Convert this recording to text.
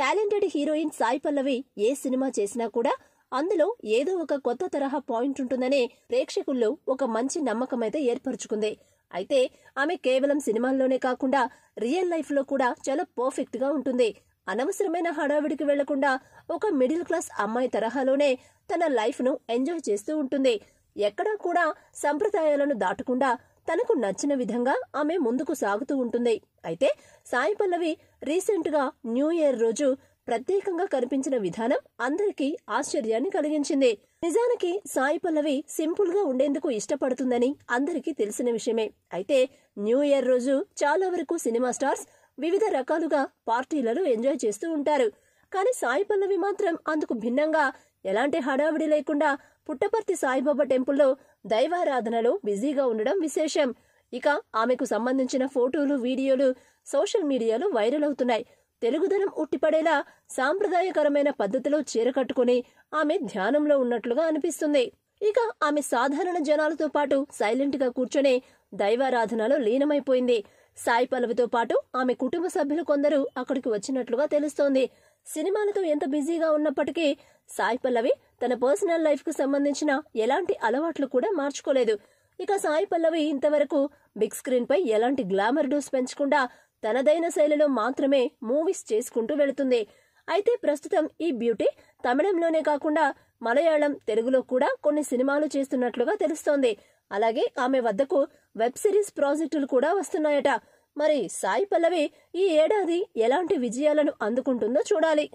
talented heroine Sai Pallavi ఏ cinema చేసినా కూడా అందులో ఏదో ఒక కొత్త తరహా పాయింట్ ఉంటుందనే ప్రేక్షకుల్లో ఒక మంచి నమ్మకం అయితే ఏర్పరచుకుంది అయితే ఆమె కేవలం సినిమాల్లోనే కాకుండా రియల్ లైఫ్లో కూడా చాలా పర్ఫెక్ట్గా ఉంటుంది అనవసరమైన హడావిడికి వెళ్లకుండా ఒక మిడిల్ క్లాస్ అమ్మాయి తరహాలోనే తన లైఫ్ను ఎంజాయ్ చేస్తూ ఉంటుంది ఎక్కడా కూడా సంప్రదాయాలను దాటకుండా తనకు నచ్చిన విధంగా ఆమె ముందుకు సాగుతూ ఉంటుంది అయితే సాయి పల్లవి రీసెంట్గా న్యూ ఇయర్ రోజు ప్రత్యేకంగా కనిపించిన విధానం అందరికీ ఆశ్చర్యాన్ని కలిగించింది నిజానికి సాయి పల్లవి సింపుల్ గా ఉండేందుకు ఇష్టపడుతుందని అందరికీ తెలిసిన విషయమే అయితే న్యూ ఇయర్ రోజు చాలా వరకు సినిమా స్టార్స్ వివిధ రకాలుగా పార్టీలలో ఎంజాయ్ చేస్తూ ఉంటారు కానీ సాయి పల్లవి మాత్రం అందుకు భిన్నంగా ఎలాంటి హడావిడి లేకుండా పుట్టపర్తి సాయిబాబా టెంపుల్లో దైవారాధనలో బిజీగా ఉండడం విశేషం ఇక ఆమెకు సంబంధించిన ఫోటోలు వీడియోలు సోషల్ మీడియాలో వైరల్ అవుతున్నాయి తెలుగుదనం ఉట్టిపడేలా సాంప్రదాయకరమైన పద్ధతిలో చీర కట్టుకుని ఆమె ధ్యానంలో ఉన్నట్లుగా అనిపిస్తుంది ఇక ఆమె సాధారణ జనాలతో పాటు సైలెంట్గా కూర్చొనే దైవారాధనలో లీనమైపోయింది సాయి పల్లవితో పాటు ఆమె కుటుంబ సభ్యులు కొందరు అక్కడికి వచ్చినట్లుగా తెలుస్తోంది సినిమాలతో ఎంత బిజీగా ఉన్నప్పటికీ సాయి పల్లవి తన పర్సనల్ లైఫ్కు సంబంధించిన ఎలాంటి అలవాట్లు కూడా మార్చుకోలేదు ఇక సాయి పల్లవి ఇంతవరకు బిగ్ స్క్రీన్పై ఎలాంటి గ్లామర్ డోస్ పెంచకుండా తనదైన శైలిలో మాత్రమే మూవీస్ చేసుకుంటూ వెళుతుంది అయితే ప్రస్తుతం ఈ బ్యూటీ తమిళంలోనే కాకుండా మలయాళం తెలుగులో కూడా కొన్ని సినిమాలు చేస్తున్నట్లుగా తెలుస్తోంది అలాగే ఆమె వద్దకు వెబ్ సిరీస్ ప్రాజెక్టులు కూడా వస్తున్నాయట మరి సాయి పల్లవి ఈ ఏడాది ఎలాంటి విజయాలను అందుకుంటుందో చూడాలి